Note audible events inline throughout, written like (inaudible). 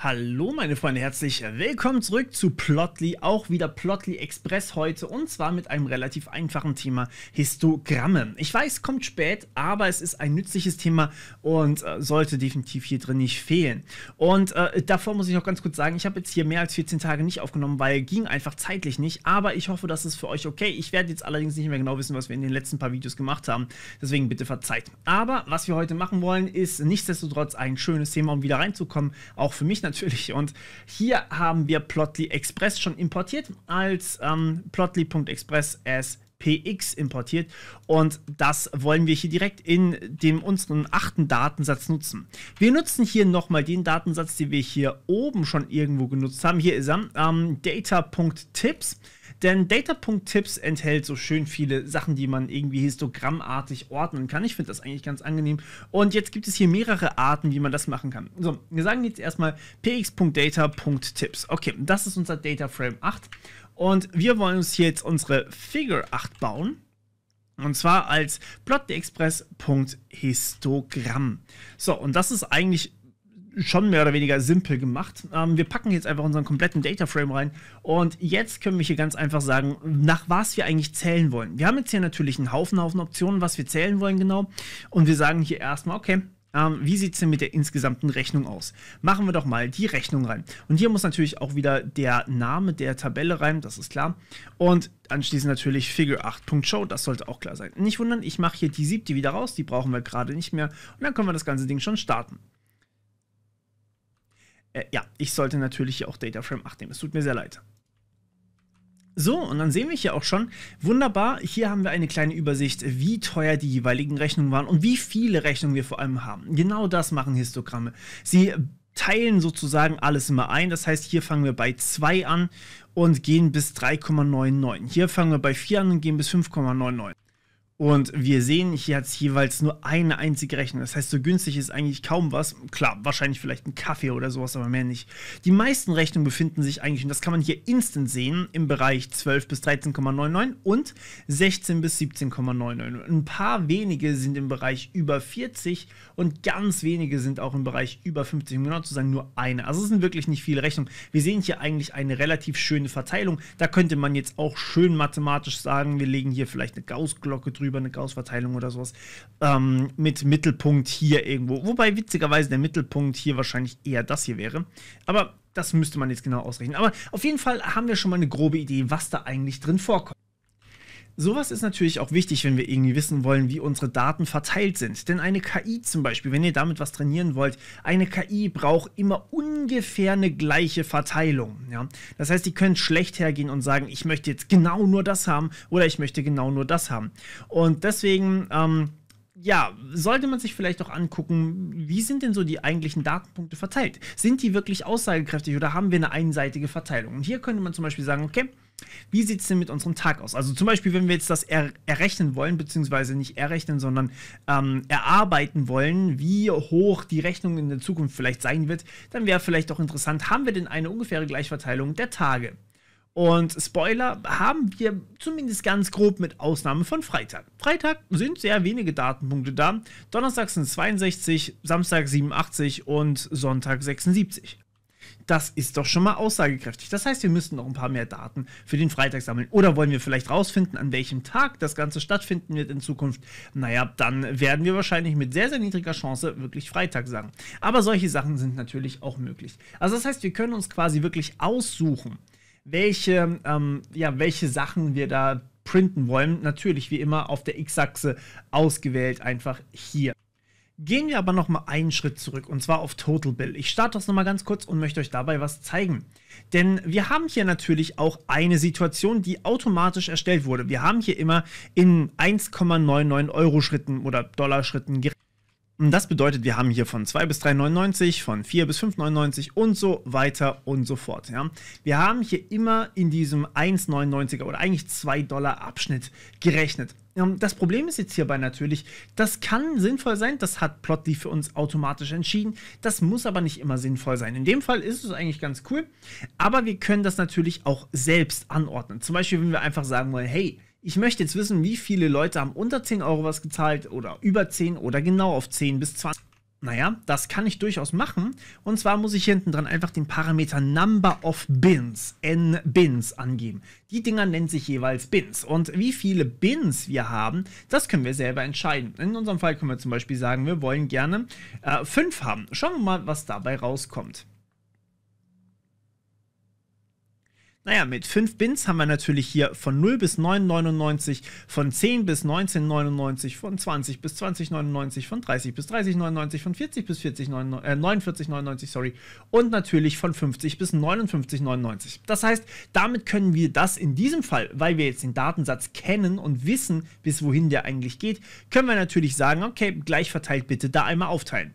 Hallo meine Freunde, herzlich willkommen zurück zu Plotly, auch wieder Plotly Express heute und zwar mit einem relativ einfachen Thema Histogramme. Ich weiß, kommt spät, aber es ist ein nützliches Thema und äh, sollte definitiv hier drin nicht fehlen. Und äh, davor muss ich noch ganz kurz sagen, ich habe jetzt hier mehr als 14 Tage nicht aufgenommen, weil ging einfach zeitlich nicht, aber ich hoffe, das ist für euch okay. Ich werde jetzt allerdings nicht mehr genau wissen, was wir in den letzten paar Videos gemacht haben, deswegen bitte verzeiht. Aber was wir heute machen wollen, ist nichtsdestotrotz ein schönes Thema, um wieder reinzukommen, auch für mich natürlich natürlich. Und hier haben wir Plotly Express schon importiert als ähm, Plotly.express as PX importiert und das wollen wir hier direkt in dem unseren achten Datensatz nutzen. Wir nutzen hier nochmal den Datensatz, den wir hier oben schon irgendwo genutzt haben. Hier ist er, ähm, data.tips. Denn Data.tips enthält so schön viele Sachen, die man irgendwie histogrammartig ordnen kann. Ich finde das eigentlich ganz angenehm. Und jetzt gibt es hier mehrere Arten, wie man das machen kann. So, wir sagen jetzt erstmal px.data.tips. Okay, das ist unser Data Frame 8. Und wir wollen uns hier jetzt unsere Figure 8 bauen. Und zwar als plotdexpress.histogramm. So, und das ist eigentlich schon mehr oder weniger simpel gemacht. Ähm, wir packen jetzt einfach unseren kompletten Data Frame rein und jetzt können wir hier ganz einfach sagen, nach was wir eigentlich zählen wollen. Wir haben jetzt hier natürlich einen Haufen, Haufen Optionen, was wir zählen wollen genau und wir sagen hier erstmal, okay, ähm, wie sieht es denn mit der insgesamten Rechnung aus? Machen wir doch mal die Rechnung rein. Und hier muss natürlich auch wieder der Name der Tabelle rein, das ist klar. Und anschließend natürlich Figure 8.show, das sollte auch klar sein. Nicht wundern, ich mache hier die siebte wieder raus, die brauchen wir gerade nicht mehr. Und dann können wir das ganze Ding schon starten. Äh, ja, ich sollte natürlich auch Dataframe 8 nehmen. Es tut mir sehr leid. So, und dann sehen wir hier auch schon, wunderbar, hier haben wir eine kleine Übersicht, wie teuer die jeweiligen Rechnungen waren und wie viele Rechnungen wir vor allem haben. Genau das machen Histogramme. Sie teilen sozusagen alles immer ein. Das heißt, hier fangen wir bei 2 an und gehen bis 3,99. Hier fangen wir bei 4 an und gehen bis 5,99. Und wir sehen hier hat es jeweils nur eine einzige Rechnung. Das heißt, so günstig ist eigentlich kaum was. Klar, wahrscheinlich vielleicht ein Kaffee oder sowas, aber mehr nicht. Die meisten Rechnungen befinden sich eigentlich, und das kann man hier instant sehen, im Bereich 12 bis 13,99 und 16 bis 17,99. Ein paar wenige sind im Bereich über 40 und ganz wenige sind auch im Bereich über 50, um genau zu sagen, nur eine. Also es sind wirklich nicht viele Rechnungen. Wir sehen hier eigentlich eine relativ schöne Verteilung. Da könnte man jetzt auch schön mathematisch sagen, wir legen hier vielleicht eine Gaußglocke drüber drüber, eine Gaussverteilung oder sowas, ähm, mit Mittelpunkt hier irgendwo. Wobei witzigerweise der Mittelpunkt hier wahrscheinlich eher das hier wäre. Aber das müsste man jetzt genau ausrechnen. Aber auf jeden Fall haben wir schon mal eine grobe Idee, was da eigentlich drin vorkommt. Sowas ist natürlich auch wichtig, wenn wir irgendwie wissen wollen, wie unsere Daten verteilt sind. Denn eine KI zum Beispiel, wenn ihr damit was trainieren wollt, eine KI braucht immer ungefähr eine gleiche Verteilung. Ja? Das heißt, die können schlecht hergehen und sagen, ich möchte jetzt genau nur das haben oder ich möchte genau nur das haben. Und deswegen ähm, ja, sollte man sich vielleicht auch angucken, wie sind denn so die eigentlichen Datenpunkte verteilt? Sind die wirklich aussagekräftig oder haben wir eine einseitige Verteilung? Und hier könnte man zum Beispiel sagen, okay, wie sieht es denn mit unserem Tag aus? Also zum Beispiel, wenn wir jetzt das er errechnen wollen, beziehungsweise nicht errechnen, sondern ähm, erarbeiten wollen, wie hoch die Rechnung in der Zukunft vielleicht sein wird, dann wäre vielleicht auch interessant, haben wir denn eine ungefähre Gleichverteilung der Tage? Und Spoiler haben wir zumindest ganz grob mit Ausnahme von Freitag. Freitag sind sehr wenige Datenpunkte da. Donnerstag sind 62, Samstag 87 und Sonntag 76. Das ist doch schon mal aussagekräftig. Das heißt, wir müssten noch ein paar mehr Daten für den Freitag sammeln. Oder wollen wir vielleicht rausfinden, an welchem Tag das Ganze stattfinden wird in Zukunft? Naja, dann werden wir wahrscheinlich mit sehr, sehr niedriger Chance wirklich Freitag sagen. Aber solche Sachen sind natürlich auch möglich. Also das heißt, wir können uns quasi wirklich aussuchen, welche, ähm, ja, welche Sachen wir da printen wollen. Natürlich wie immer auf der X-Achse ausgewählt, einfach hier. Gehen wir aber nochmal einen Schritt zurück und zwar auf Total Bill. Ich starte das nochmal ganz kurz und möchte euch dabei was zeigen. Denn wir haben hier natürlich auch eine Situation, die automatisch erstellt wurde. Wir haben hier immer in 1,99 Euro Schritten oder Dollar Schritten gerechnet. Und das bedeutet, wir haben hier von 2 bis 3,99, von 4 bis 5,99 und so weiter und so fort. Ja. Wir haben hier immer in diesem 1,99er oder eigentlich 2 Dollar Abschnitt gerechnet das Problem ist jetzt hierbei natürlich, das kann sinnvoll sein, das hat Plotly für uns automatisch entschieden, das muss aber nicht immer sinnvoll sein. In dem Fall ist es eigentlich ganz cool, aber wir können das natürlich auch selbst anordnen. Zum Beispiel, wenn wir einfach sagen wollen, hey, ich möchte jetzt wissen, wie viele Leute haben unter 10 Euro was gezahlt oder über 10 oder genau auf 10 bis 20. Naja, das kann ich durchaus machen. Und zwar muss ich hinten dran einfach den Parameter Number of Bins, N-Bins, angeben. Die Dinger nennen sich jeweils Bins. Und wie viele Bins wir haben, das können wir selber entscheiden. In unserem Fall können wir zum Beispiel sagen, wir wollen gerne 5 äh, haben. Schauen wir mal, was dabei rauskommt. Naja, mit 5 Bins haben wir natürlich hier von 0 bis 9,99, von 10 bis 19,99, von 20 bis 20,99, von 30 bis 30,99, von 40 bis 40, äh, 49,99, sorry, und natürlich von 50 bis 59,99. Das heißt, damit können wir das in diesem Fall, weil wir jetzt den Datensatz kennen und wissen, bis wohin der eigentlich geht, können wir natürlich sagen, okay, gleich verteilt bitte da einmal aufteilen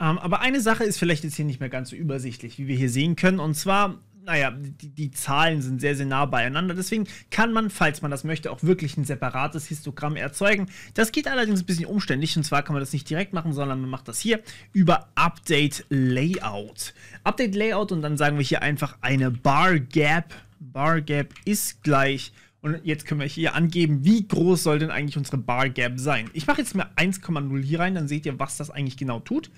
ähm, aber eine Sache ist vielleicht jetzt hier nicht mehr ganz so übersichtlich, wie wir hier sehen können. Und zwar naja, die, die, Zahlen sind sehr, sehr nah beieinander. Deswegen kann man, falls man das möchte, auch wirklich ein separates Histogramm erzeugen. Das geht allerdings ein bisschen umständlich und zwar kann man das nicht direkt machen, sondern man macht das hier über Update Layout. Update Layout und dann sagen wir hier einfach eine Bar Gap. Bar Gap ist gleich und jetzt können wir hier angeben, wie groß soll denn eigentlich unsere Bar Gap sein. Ich mache jetzt mal 1,0 hier rein, dann seht ihr, was das eigentlich genau tut.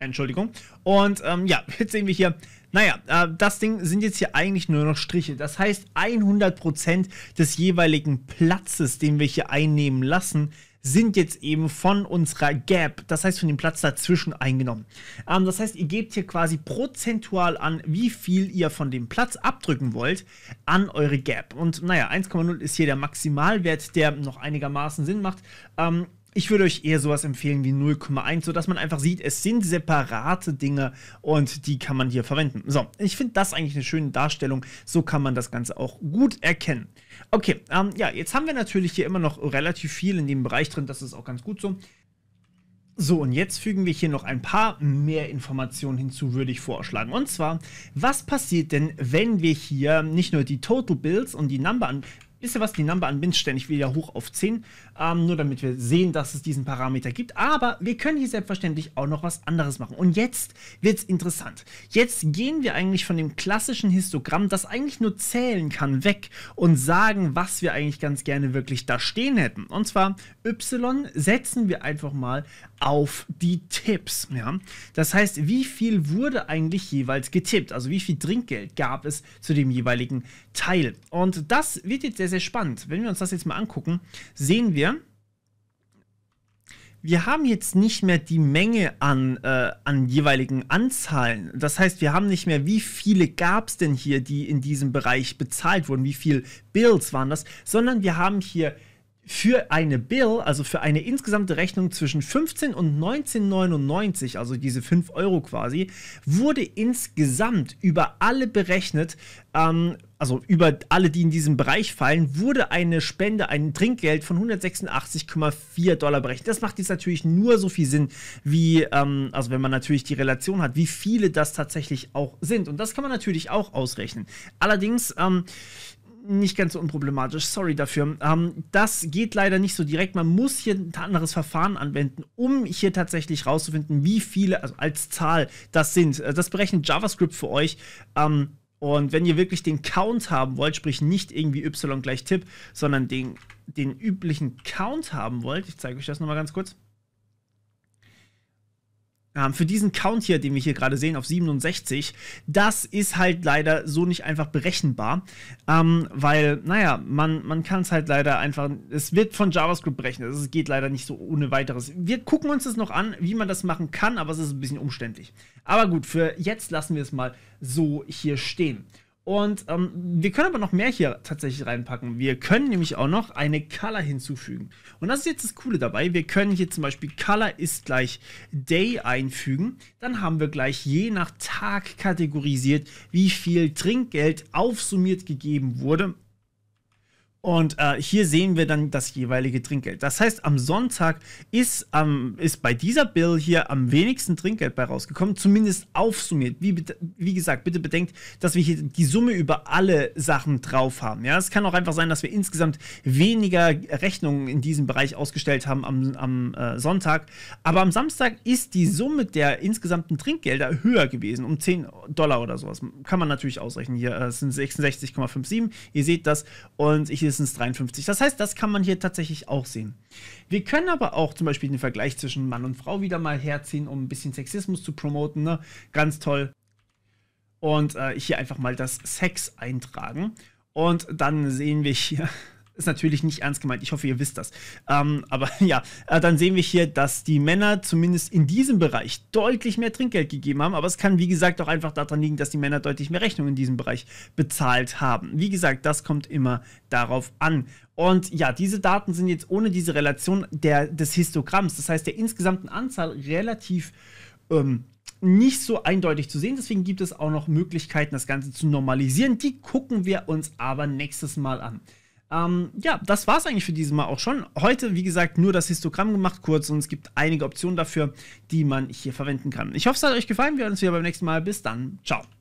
Entschuldigung. Und ähm, ja, (laughs) jetzt sehen wir hier naja, äh, das Ding sind jetzt hier eigentlich nur noch Striche. Das heißt, 100% des jeweiligen Platzes, den wir hier einnehmen lassen, sind jetzt eben von unserer Gap, das heißt von dem Platz dazwischen eingenommen. Ähm, das heißt, ihr gebt hier quasi prozentual an, wie viel ihr von dem Platz abdrücken wollt an eure Gap. Und naja, 1,0 ist hier der Maximalwert, der noch einigermaßen Sinn macht. Ähm, ich würde euch eher sowas empfehlen wie 0,1, sodass man einfach sieht, es sind separate Dinge und die kann man hier verwenden. So, ich finde das eigentlich eine schöne Darstellung. So kann man das Ganze auch gut erkennen. Okay, ähm, ja, jetzt haben wir natürlich hier immer noch relativ viel in dem Bereich drin. Das ist auch ganz gut so. So, und jetzt fügen wir hier noch ein paar mehr Informationen hinzu, würde ich vorschlagen. Und zwar, was passiert denn, wenn wir hier nicht nur die Total Bills und die Number an, Wisst ihr was, die Number an stellen ich wieder hoch auf 10, ähm, nur damit wir sehen, dass es diesen Parameter gibt. Aber wir können hier selbstverständlich auch noch was anderes machen. Und jetzt wird es interessant. Jetzt gehen wir eigentlich von dem klassischen Histogramm, das eigentlich nur zählen kann, weg und sagen, was wir eigentlich ganz gerne wirklich da stehen hätten. Und zwar y setzen wir einfach mal auf die Tipps. Ja? Das heißt, wie viel wurde eigentlich jeweils getippt? Also wie viel Trinkgeld gab es zu dem jeweiligen Teil? Und das wird jetzt sehr, sehr spannend. Wenn wir uns das jetzt mal angucken, sehen wir, wir haben jetzt nicht mehr die Menge an, äh, an jeweiligen Anzahlen. Das heißt, wir haben nicht mehr, wie viele gab es denn hier, die in diesem Bereich bezahlt wurden, wie viele Bills waren das, sondern wir haben hier für eine Bill, also für eine insgesamte Rechnung zwischen 15 und 1999, also diese 5 Euro quasi, wurde insgesamt über alle berechnet, ähm, also über alle, die in diesem Bereich fallen, wurde eine Spende, ein Trinkgeld von 186,4 Dollar berechnet. Das macht jetzt natürlich nur so viel Sinn, wie, ähm, also wenn man natürlich die Relation hat, wie viele das tatsächlich auch sind. Und das kann man natürlich auch ausrechnen. Allerdings ähm, nicht ganz so unproblematisch. Sorry dafür. Ähm, das geht leider nicht so direkt. Man muss hier ein anderes Verfahren anwenden, um hier tatsächlich rauszufinden, wie viele, also als Zahl das sind. Äh, das berechnet JavaScript für euch. Ähm, und wenn ihr wirklich den Count haben wollt, sprich nicht irgendwie y gleich Tipp, sondern den, den üblichen Count haben wollt, ich zeige euch das nochmal ganz kurz für diesen Count hier, den wir hier gerade sehen, auf 67, das ist halt leider so nicht einfach berechenbar, ähm, weil, naja, man, man kann es halt leider einfach, es wird von JavaScript berechnet, es geht leider nicht so ohne weiteres. Wir gucken uns das noch an, wie man das machen kann, aber es ist ein bisschen umständlich. Aber gut, für jetzt lassen wir es mal so hier stehen. Und ähm, wir können aber noch mehr hier tatsächlich reinpacken. Wir können nämlich auch noch eine Color hinzufügen. Und das ist jetzt das Coole dabei. Wir können hier zum Beispiel Color ist gleich Day einfügen. Dann haben wir gleich je nach Tag kategorisiert, wie viel Trinkgeld aufsummiert gegeben wurde und äh, hier sehen wir dann das jeweilige Trinkgeld. Das heißt, am Sonntag ist, ähm, ist bei dieser Bill hier am wenigsten Trinkgeld bei rausgekommen, zumindest aufsummiert. Wie, wie gesagt, bitte bedenkt, dass wir hier die Summe über alle Sachen drauf haben. Ja? Es kann auch einfach sein, dass wir insgesamt weniger Rechnungen in diesem Bereich ausgestellt haben am, am äh, Sonntag. Aber am Samstag ist die Summe der insgesamten Trinkgelder höher gewesen, um 10 Dollar oder sowas. Kann man natürlich ausrechnen. Hier äh, sind 66,57. Ihr seht das. Und ich spätestens 53. Das heißt, das kann man hier tatsächlich auch sehen. Wir können aber auch zum Beispiel den Vergleich zwischen Mann und Frau wieder mal herziehen, um ein bisschen Sexismus zu promoten. Ne? Ganz toll. Und äh, hier einfach mal das Sex eintragen. Und dann sehen wir hier ist natürlich nicht ernst gemeint. Ich hoffe, ihr wisst das. Ähm, aber (laughs) ja, äh, dann sehen wir hier, dass die Männer zumindest in diesem Bereich deutlich mehr Trinkgeld gegeben haben. Aber es kann, wie gesagt, auch einfach daran liegen, dass die Männer deutlich mehr Rechnungen in diesem Bereich bezahlt haben. Wie gesagt, das kommt immer darauf an. Und ja, diese Daten sind jetzt ohne diese Relation der, des Histogramms, das heißt der insgesamten Anzahl, relativ ähm, nicht so eindeutig zu sehen. Deswegen gibt es auch noch Möglichkeiten, das Ganze zu normalisieren. Die gucken wir uns aber nächstes Mal an. Ähm, ja, das war es eigentlich für dieses Mal auch schon. Heute, wie gesagt, nur das Histogramm gemacht, kurz, und es gibt einige Optionen dafür, die man hier verwenden kann. Ich hoffe, es hat euch gefallen. Wir hören uns wieder beim nächsten Mal. Bis dann. Ciao.